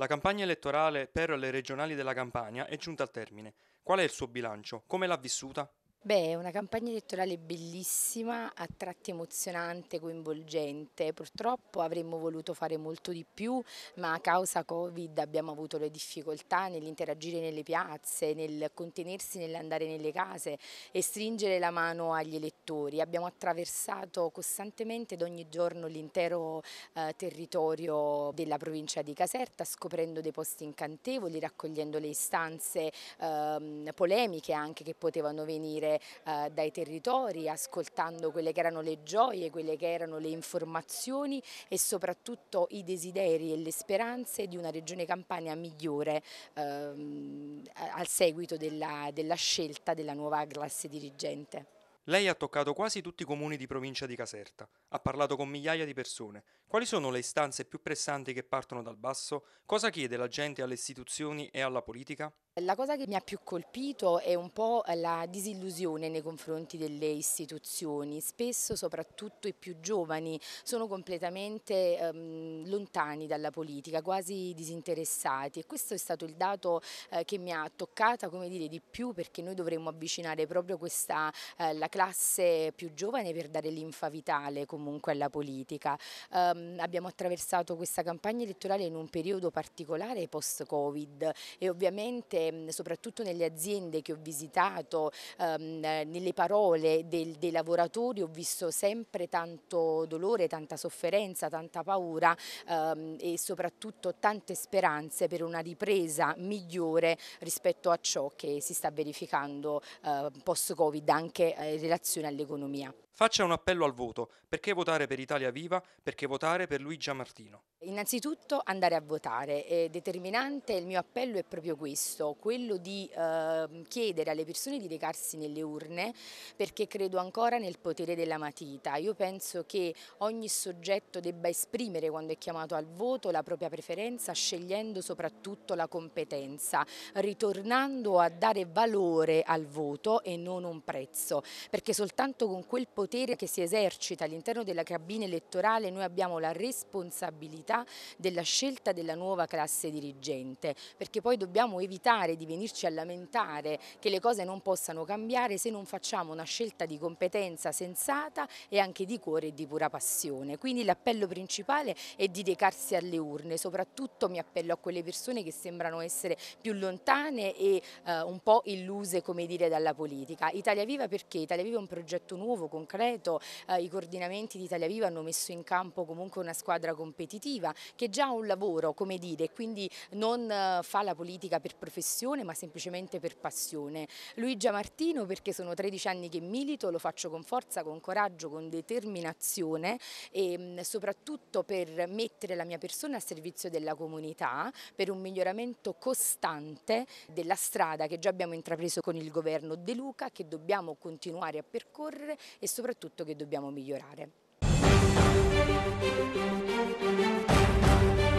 La campagna elettorale per le regionali della Campania è giunta al termine. Qual è il suo bilancio? Come l'ha vissuta? Beh, è una campagna elettorale bellissima, a tratti emozionante, coinvolgente. Purtroppo avremmo voluto fare molto di più, ma a causa Covid abbiamo avuto le difficoltà nell'interagire nelle piazze, nel contenersi, nell'andare nelle case e stringere la mano agli elettori. Abbiamo attraversato costantemente ed ogni giorno l'intero eh, territorio della provincia di Caserta, scoprendo dei posti incantevoli, raccogliendo le istanze eh, polemiche anche che potevano venire partire eh, dai territori, ascoltando quelle che erano le gioie, quelle che erano le informazioni e soprattutto i desideri e le speranze di una regione Campania migliore ehm, al seguito della, della scelta della nuova classe dirigente. Lei ha toccato quasi tutti i comuni di provincia di Caserta, ha parlato con migliaia di persone. Quali sono le istanze più pressanti che partono dal basso? Cosa chiede la gente alle istituzioni e alla politica? La cosa che mi ha più colpito è un po' la disillusione nei confronti delle istituzioni. Spesso, soprattutto i più giovani, sono completamente ehm, lontani dalla politica, quasi disinteressati. E questo è stato il dato eh, che mi ha toccata, come dire, di più, perché noi dovremmo avvicinare proprio questa, eh, la classe più giovane per dare linfa vitale comunque alla politica. Um, abbiamo attraversato questa campagna elettorale in un periodo particolare post-Covid e ovviamente mm, soprattutto nelle aziende che ho visitato, um, nelle parole del, dei lavoratori ho visto sempre tanto dolore, tanta sofferenza, tanta paura um, e soprattutto tante speranze per una ripresa migliore rispetto a ciò che si sta verificando uh, post-Covid anche eh, relazione all'economia. Faccia un appello al voto. Perché votare per Italia Viva? Perché votare per Luigi Martino? Innanzitutto andare a votare. È determinante, il mio appello è proprio questo, quello di eh, chiedere alle persone di recarsi nelle urne perché credo ancora nel potere della matita. Io penso che ogni soggetto debba esprimere quando è chiamato al voto la propria preferenza scegliendo soprattutto la competenza, ritornando a dare valore al voto e non un prezzo, perché soltanto con quel potere potere che si esercita all'interno della cabina elettorale noi abbiamo la responsabilità della scelta della nuova classe dirigente, perché poi dobbiamo evitare di venirci a lamentare che le cose non possano cambiare se non facciamo una scelta di competenza sensata e anche di cuore e di pura passione. Quindi l'appello principale è di recarsi alle urne, soprattutto mi appello a quelle persone che sembrano essere più lontane e eh, un po' illuse come dire dalla politica. Italia Viva perché? Italia Viva è un progetto nuovo, concreto concreto, eh, i coordinamenti di Italia Viva hanno messo in campo comunque una squadra competitiva che già ha un lavoro, come dire, quindi non eh, fa la politica per professione ma semplicemente per passione. Luigia Martino perché sono 13 anni che milito, lo faccio con forza, con coraggio, con determinazione e mh, mm, soprattutto per mettere la mia persona a servizio della comunità, per un miglioramento costante della strada che già abbiamo intrapreso con il governo De Luca che dobbiamo continuare a percorrere e soprattutto soprattutto che dobbiamo migliorare.